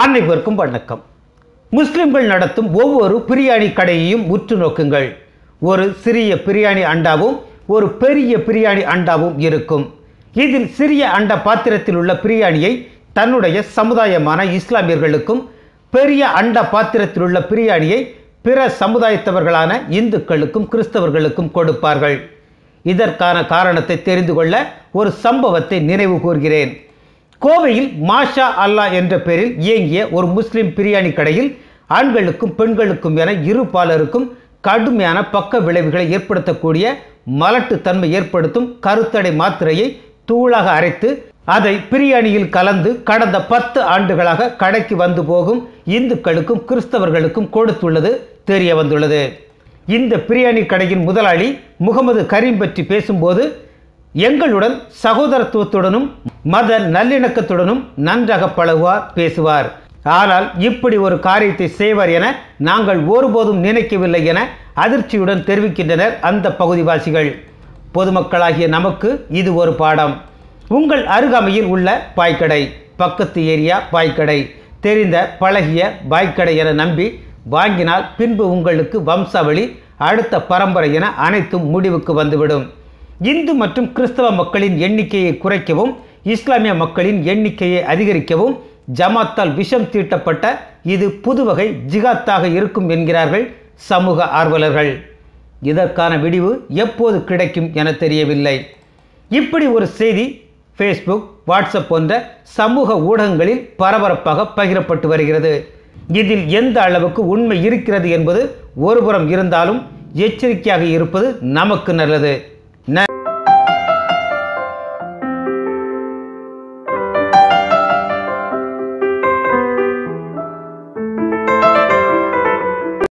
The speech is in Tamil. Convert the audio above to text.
அனைவருக்கும் வணக்கம் முஸ்லிம்கள் நடத்தும் ஒவ்வொரு பிரியாணி கடையையும் உற்று நோக்குங்கள் ஒரு சிறிய பிரியாணி அண்டாவும் ஒரு பெரிய பிரியாணி அண்டாவும் இருக்கும் இதில் சிறிய அண்டா பாத்திரத்தில் உள்ள பிரியாணியை தன்னுடைய சமுதாயமான இஸ்லாமியர்களுக்கும் பெரிய அண்டா பாத்திரத்தில் உள்ள பிரியாணியை பிற சமுதாயத்தவர்களான இந்துக்களுக்கும் கிறிஸ்தவர்களுக்கும் கொடுப்பார்கள் இதற்கான காரணத்தை தெரிந்து கொள்ள ஒரு சம்பவத்தை நினைவு கூர்கிறேன் கோவையில் மாஷா அல்லா என்ற பெயரில் இயங்கிய ஒரு முஸ்லிம் பிரியாணி கடையில் ஆண்களுக்கும் பெண்களுக்கும் என இரு பாலருக்கும் கடுமையான பக்க விளைவுகளை ஏற்படுத்தக்கூடிய மலட்டுத்தன்மை ஏற்படுத்தும் கருத்தடை மாத்திரையை தூளாக அரைத்து அதை பிரியாணியில் கலந்து கடந்த பத்து ஆண்டுகளாக கடைக்கு வந்து போகும் இந்துக்களுக்கும் கிறிஸ்தவர்களுக்கும் கொடுத்துள்ளது தெரிய வந்துள்ளது இந்த பிரியாணி கடையின் முதலாளி முகமது கரீம் பற்றி பேசும்போது எங்களுடன் சகோதரத்துவத்துடனும் மத நல்லிணக்கத்துடனும் நன்றாக பழகுவார் பேசுவார் ஆனால் இப்படி ஒரு காரியத்தை செய்வார் என நாங்கள் ஒருபோதும் நினைக்கவில்லை என அதிர்ச்சியுடன் தெரிவிக்கின்றனர் அந்த பகுதிவாசிகள் பொதுமக்களாகிய நமக்கு இது ஒரு பாடம் உங்கள் அருகாமையில் உள்ள பாய்க்கடை பக்கத்து ஏரியா பாய்க்கடை தெரிந்த பழகிய பாய்க்கடை என நம்பி வாங்கினால் பின்பு உங்களுக்கு வம்சாவளி அடுத்த பரம்பரை என அனைத்தும் முடிவுக்கு வந்துவிடும் இந்து மற்றும் கிறிஸ்தவ மக்களின் எண்ணிக்கையை குறைக்கவும் இஸ்லாமிய மக்களின் எண்ணிக்கையை அதிகரிக்கவும் ஜமாத்தால் விஷம் தீட்டப்பட்ட இது புதுவகை ஜிகாத்தாக இருக்கும் என்கிறார்கள் சமூக ஆர்வலர்கள் இதற்கான விடிவு எப்போது கிடைக்கும் என தெரியவில்லை இப்படி ஒரு செய்தி ஃபேஸ்புக் வாட்ஸ்அப் போன்ற சமூக ஊடகங்களில் பரபரப்பாக பகிரப்பட்டு வருகிறது இதில் எந்த அளவுக்கு உண்மை இருக்கிறது என்பது ஒருபுறம் இருந்தாலும் எச்சரிக்கையாக இருப்பது நமக்கு நல்லது